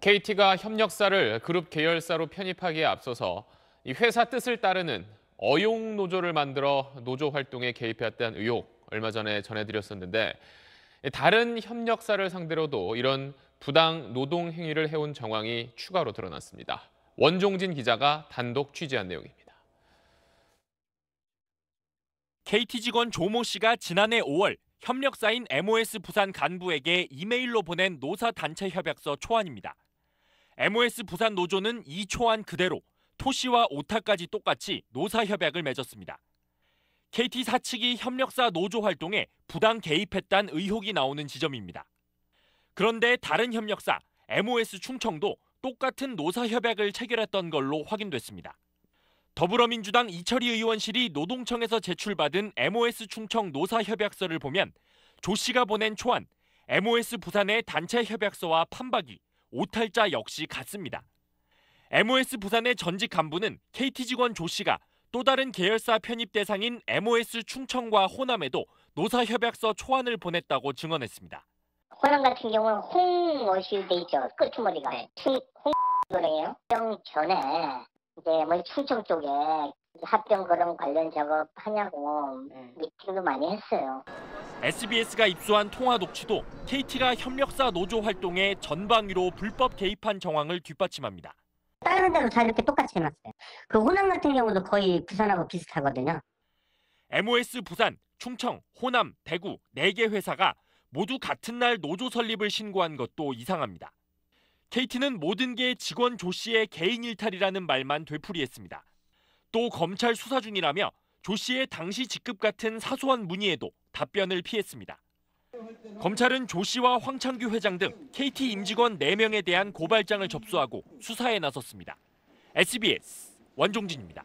KT가 협력사를 그룹 계열사로 편입하기에 앞서서 이 회사 뜻을 따르는 어용 노조를 만들어 노조 활동에 개입했다는 의혹 얼마 전에 전해드렸었는데 다른 협력사를 상대로도 이런 부당 노동 행위를 해온 정황이 추가로 드러났습니다. 원종진 기자가 단독 취재한 내용입니다. KT 직원 조모 씨가 지난해 5월 협력사인 MOS 부산 간부에게 이메일로 보낸 노사 단체 협약서 초안입니다. MOS 부산 노조는 이초안 그대로 토시와 오타까지 똑같이 노사 협약을 맺었습니다. KT 사측이 협력사 노조 활동에 부당 개입했다는 의혹이 나오는 지점입니다. 그런데 다른 협력사 MOS 충청도 똑같은 노사 협약을 체결했던 걸로 확인됐습니다. 더불어민주당 이철희 의원실이 노동청에서 제출받은 MOS 충청 노사 협약서를 보면 조 씨가 보낸 초안, MOS 부산의 단체 협약서와 판박이, 오탈자 역시 같습니다. MOS 부산의 전직 간부는 KT 직원 조 씨가 또 다른 계열사 편입 대상인 MOS 충청과 호남에도 노사협약서 초안을 보냈다고 증언했습니다. 호남 같은 경우는 홍어시돼 있죠. 끝머리가 네. 홍노래요좀 전에 이제 뭐 충청 쪽에 합병 그런 관련 작업 하냐고 네. 미팅도 많이 했어요. SBS가 입수한 통화 녹취도 KT가 협력사 노조 활동에 전방위로 불법 개입한 정황을 뒷받침합니다. 다른 데로 다 이렇게 똑같이 해놨어요. 그 호남 같은 경우도 거의 부산하고 비슷하거든요. MOS 부산, 충청, 호남, 대구 4개 회사가 모두 같은 날 노조 설립을 신고한 것도 이상합니다. KT는 모든 게 직원 조 씨의 개인 일탈이라는 말만 되풀이했습니다. 또 검찰 수사 중이라며 조 씨의 당시 직급 같은 사소한 문의에도 답변을 피했습니다. 검찰은 조 씨와 황창규 회장 등 KT 임직원 4명에 대한 고발장을 접수하고 수사에 나섰습니다. SBS 원종진입니다.